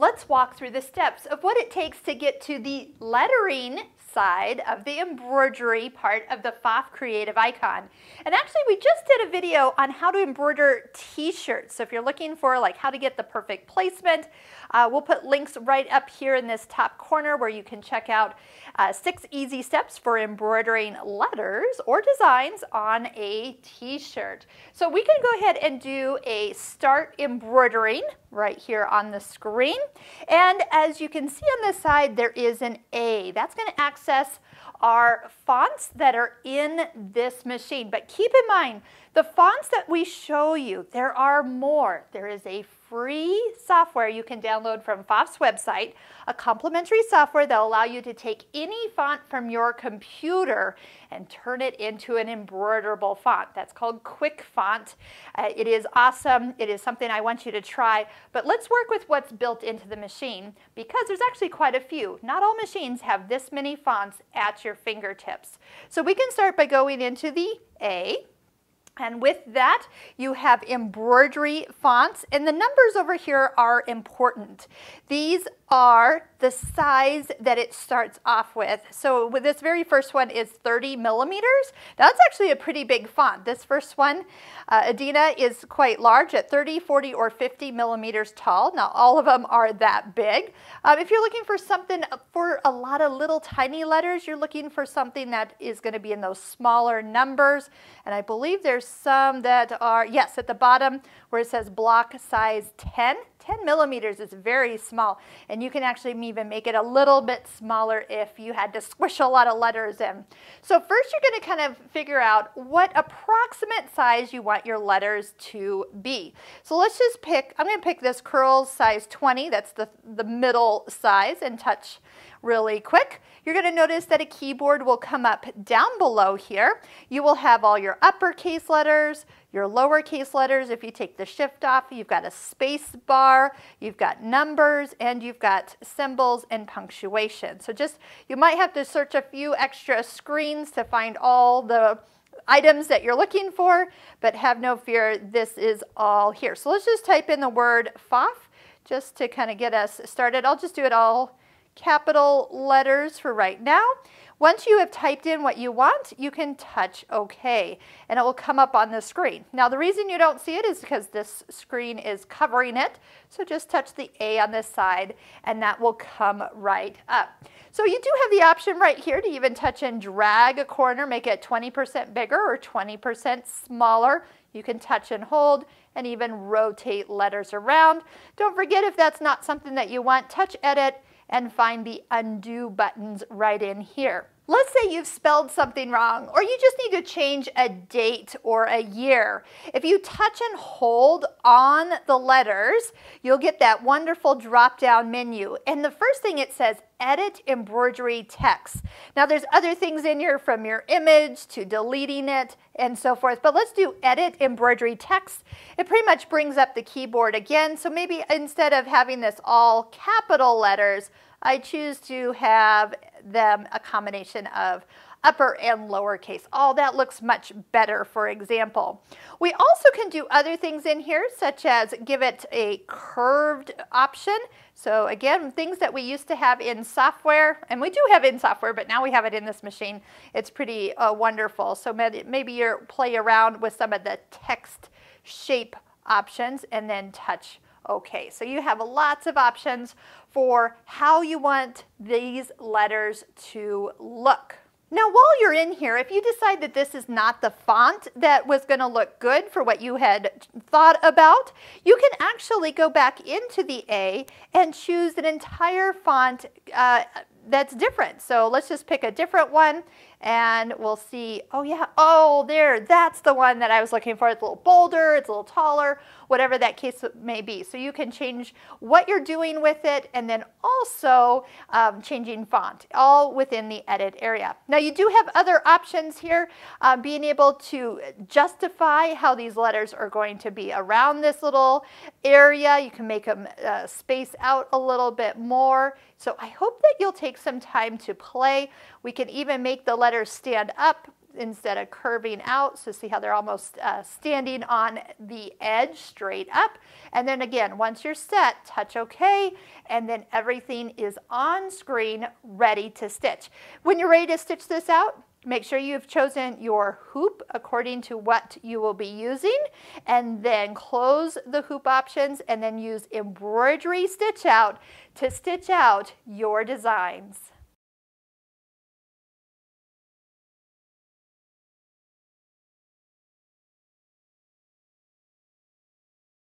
Let's walk through the steps of what it takes to get to the lettering side of the embroidery part of the FAF Creative Icon. And actually, we just did a video on how to embroider t-shirts. So if you're looking for like how to get the perfect placement, uh, we'll put links right up here in this top corner where you can check out uh, six easy steps for embroidering letters or designs on a t-shirt. So we can go ahead and do a start embroidering right here on the screen. And as you can see on the side, there is an A. That's going to access our fonts that are in this machine. But keep in mind, the fonts that we show you, there are more. There is a free software you can download from Foss website, a complimentary software that'll allow you to take any font from your computer and turn it into an embroiderable font. That's called Quick Font. Uh, it is awesome. It is something I want you to try, but let's work with what's built into the machine because there's actually quite a few. Not all machines have this many fonts at your fingertips. So we can start by going into the A and with that, you have embroidery fonts. And the numbers over here are important. These are the size that it starts off with. So with this very first one is 30 millimeters. That's actually a pretty big font. This first one, uh, Adina, is quite large at 30, 40, or 50 millimeters tall. Now all of them are that big. Um, if you're looking for something uh, for a lot of little tiny letters, you're looking for something that is gonna be in those smaller numbers. And I believe there's some that are, yes, at the bottom where it says block size 10. 10 millimeters is very small, and you can actually even make it a little bit smaller if you had to squish a lot of letters in. So first you're going to kind of figure out what approximate size you want your letters to be. So let's just pick, I'm going to pick this curl size 20, that's the, the middle size, and touch really quick. You're going to notice that a keyboard will come up down below here. You will have all your uppercase letters, your lowercase letters. If you take the shift off, you've got a space bar, you've got numbers, and you've got symbols and punctuation. So just, you might have to search a few extra screens to find all the items that you're looking for, but have no fear, this is all here. So let's just type in the word FOF just to kind of get us started. I'll just do it all capital letters for right now. Once you have typed in what you want, you can touch OK, and it will come up on the screen. Now, the reason you don't see it is because this screen is covering it, so just touch the A on this side, and that will come right up. So you do have the option right here to even touch and drag a corner, make it 20% bigger or 20% smaller. You can touch and hold and even rotate letters around. Don't forget if that's not something that you want, touch edit and find the undo buttons right in here. Let's say you've spelled something wrong or you just need to change a date or a year. If you touch and hold on the letters, you'll get that wonderful drop-down menu. And the first thing it says, edit embroidery text. Now there's other things in here from your image to deleting it and so forth, but let's do edit embroidery text. It pretty much brings up the keyboard again, so maybe instead of having this all capital letters, I choose to have them a combination of upper and lowercase. All oh, that looks much better, for example. We also can do other things in here, such as give it a curved option. So again, things that we used to have in software, and we do have in software, but now we have it in this machine. It's pretty uh, wonderful. So maybe you play around with some of the text shape options and then touch Okay, so you have lots of options for how you want these letters to look. Now, while you're in here, if you decide that this is not the font that was going to look good for what you had thought about, you can actually go back into the A and choose an entire font uh, that's different. So let's just pick a different one and we'll see, oh yeah, oh there, that's the one that I was looking for. It's a little bolder, it's a little taller, whatever that case may be. So you can change what you're doing with it and then also um, changing font, all within the edit area. Now you do have other options here, uh, being able to justify how these letters are going to be around this little area. You can make them uh, space out a little bit more. So I hope that you'll take some time to play. We can even make the letters stand up instead of curving out. So see how they're almost uh, standing on the edge straight up. And then again, once you're set, touch OK, and then everything is on screen ready to stitch. When you're ready to stitch this out, Make sure you've chosen your hoop according to what you will be using and then close the hoop options and then use embroidery stitch out to stitch out your designs.